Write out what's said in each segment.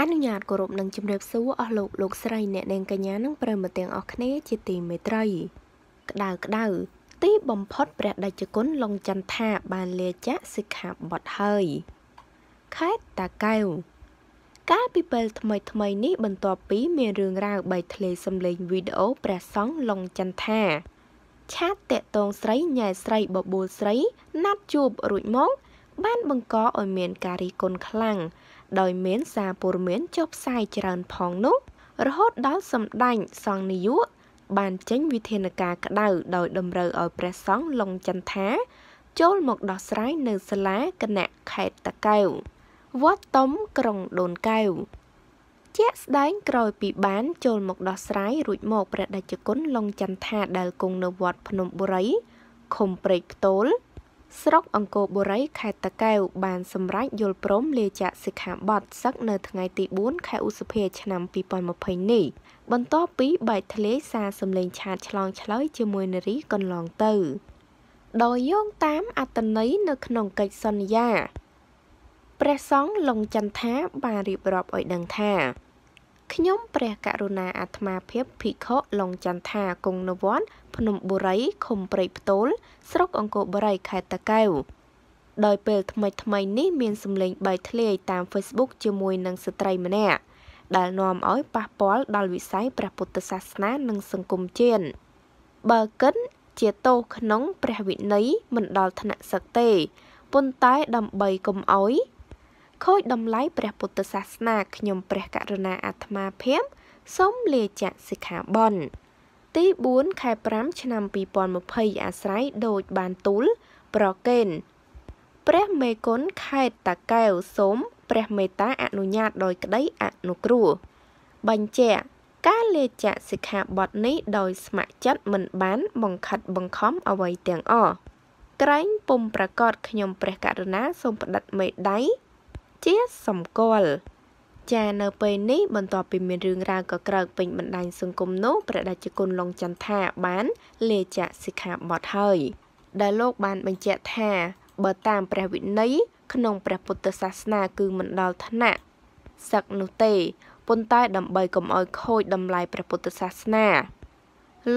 អនុញ្ញាតគោរពនិងជម្រាបសួរអស់លោកលោកស្រីអ្នកនាងកញ្ញានិងប្រិមត្តទាំងអស់គ្នាជាទីមេត្រី ក្តៅក្តៅទីបំផុតព្រះដេចគុណលងចន្ទថាបានលាចាក់សិក្ខាបទហើយខេតតាកែវកាលពីពេលថ្មីថ្មីនេះបន្ទាប់ពីមានរឿងរ៉ាវបែកធ្លាយសំឡេងវីដេអូព្រះសង្ឃលងចន្ទថាឆាតតេតងស្រីញ៉ែស្រីបបួលស្រីណាត់ជួបរួចមកបានបង្កឲ្យមានការរីកគុណខ្លាំងដោយមានសារព័ត៌មានចុះផ្សាយច្រើនផងនោះ រហូតដល់សម្ដេចសង្ឃនាយកបានចេញវិធានការក្តៅដោយតម្រូវឲ្យព្រះសង្ឃលងចន្ទថា ចូលមកដោះស្រាយនៅសាលាគណៈខេត្តតាកែវវត្តតំក្រុងដូនកែវជាក់ស្ដែងក្រោយពីបាន ចូលមកដោះស្រាយរួចមកព្រះដេចគុណលងចន្ទថាដែលគង់នៅវត្តភ្នំបុរីឃុំព្រែកផ្ទោលស្រុកអង្គរបុរីខេត្តតាកែវបានសម្រេចយល់ព្រមលាចាកសិក្ខាបទសឹកនៅថ្ងៃទី4ខែឧសភាឆ្នាំ2020នេះ បន្ទាប់ពីបែកធ្លាយសារសម្លេងឆាតឆ្លងឆ្លើយជាមួយនារីកន្លងទៅ ដោយយោងតាមអត្តន័យនៅក្នុងកិច្ចសន្យាព្រះសង្ឃលងចន្ទថាបានរៀបរាប់ឲ្យដឹងថាខ្ញុំព្រះករុណាអាត្មាភាពភិក្ខុលងចន្ទថាគង់នវ័នភ្នំបុរីឃុំព្រៃផ្ទូលស្រុកអង្គរបុរីខេត្តតាកែវដោយពេលថ្មីថ្មីនេះមានសម្លេងបែកធ្លាយតាម Facebook ជាមួយនឹងស្ត្រីម្នាក់ដែលនាំឲ្យប៉ះពាល់ដល់វិស័យព្រះពុទ្ធសាសនានិងសង្គមជាតិបើកិនជាតោក្នុងព្រះវិន័យមិនដល់ឋានៈសឹកទេប៉ុន្តែដើម្បីកុំឲ្យខូចតម្លៃព្រះពុទ្ធសាសនាខ្ញុំព្រះករុណាអាត្មាភិមសូមលាចាកសិក្ខាបទទី4ខែ5ឆ្នាំ2020អាស្រ័យដូចបានទូលប្រកេនព្រះមេគុណខេត្តតាកែវសូមព្រះមេត្តាអនុញ្ញាតដោយក្តីអនុគ្រោះបញ្ជាក់ការលេចសិក្ខាបទនេះដោយស្ម័គ្រចិត្តមិន បាន បង្ខិតបង្ខំអ្វីទាំងអស់ក្រែងពុំប្រកាសខ្ញុំព្រះករុណាសូមផ្តិតមេដៃជាសម្គាល់ចានៅពេលនេះបន្ទាប់ពីមានរឿងរ៉ាវកក្រើកពេញបណ្ដាញសង្គមនោះព្រះរាជគុណលងចន្ទថាបានលាចាក់សិក្ខាបទហើយដែលលោកបានបញ្ជាក់ថា បើតាមព្រះវិន័យក្នុង ព្រះពុទ្ធសាសនាគឺមិនដល់ឋានៈសឹកនោះទេប៉ុន្តែដើម្បីកុំឲ្យខូចតម្លៃព្រះពុទ្ធសាសនា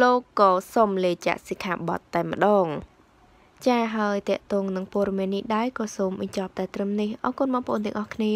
លោកក៏សុំលេចសិក្ខាបទតែម្ដងចាហើយតកតងនឹងព័ត៌មាននេះដែរក៏សូមបញ្ចប់តែត្រឹមនេះអរគុណបងប្អូនទាំងអស់គ្នា